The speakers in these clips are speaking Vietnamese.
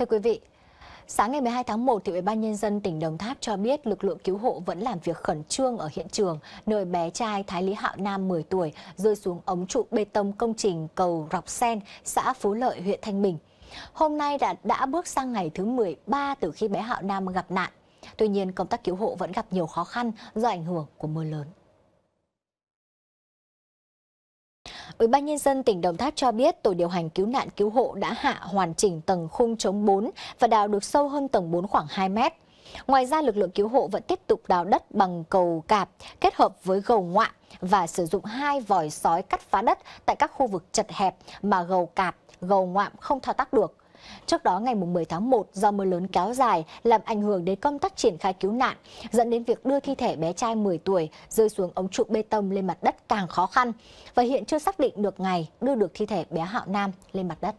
Thưa quý vị, sáng ngày 12 tháng 1 thì Ủy ban nhân dân tỉnh Đồng Tháp cho biết lực lượng cứu hộ vẫn làm việc khẩn trương ở hiện trường nơi bé trai Thái Lý Hạo Nam 10 tuổi rơi xuống ống trụ bê tông công trình cầu Rọc Sen, xã Phú Lợi, huyện Thanh Bình. Hôm nay đã đã bước sang ngày thứ 13 từ khi bé Hạo Nam gặp nạn. Tuy nhiên, công tác cứu hộ vẫn gặp nhiều khó khăn do ảnh hưởng của mưa lớn. Ủy ban nhân dân tỉnh Đồng Tháp cho biết tổ điều hành cứu nạn cứu hộ đã hạ hoàn chỉnh tầng khung chống 4 và đào được sâu hơn tầng 4 khoảng 2 mét. Ngoài ra, lực lượng cứu hộ vẫn tiếp tục đào đất bằng cầu cạp kết hợp với gầu ngoạ và sử dụng hai vòi sói cắt phá đất tại các khu vực chật hẹp mà gầu cạp, gầu ngoạm không thao tác được. Trước đó ngày 10 tháng 1 do mưa lớn kéo dài làm ảnh hưởng đến công tác triển khai cứu nạn, dẫn đến việc đưa thi thể bé trai 10 tuổi rơi xuống ống trụ bê tông lên mặt đất càng khó khăn và hiện chưa xác định được ngày đưa được thi thể bé Hạo Nam lên mặt đất.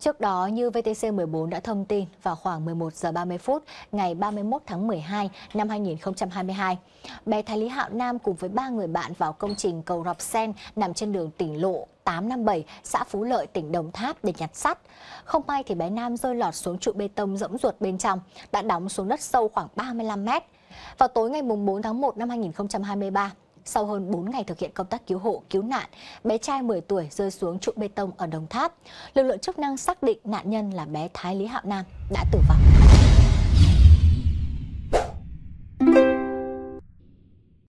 Trước đó, như VTC14 đã thông tin vào khoảng 11 giờ 30 phút ngày 31 tháng 12 năm 2022, bé Thái Lý Hạo Nam cùng với ba người bạn vào công trình cầu Rọc Sen nằm trên đường tỉnh lộ 857, xã Phú Lợi, tỉnh Đồng Tháp để nhặt sắt. Không may thì bé Nam rơi lọt xuống trụ bê tông rỗng ruột bên trong, đã đóng xuống đất sâu khoảng 35 mét. Vào tối ngày 4 tháng 1 năm 2023, sau hơn 4 ngày thực hiện công tác cứu hộ, cứu nạn, bé trai 10 tuổi rơi xuống trụ bê tông ở Đồng Tháp. Lực lượng chức năng xác định nạn nhân là bé Thái Lý Hạo Nam đã tử vong.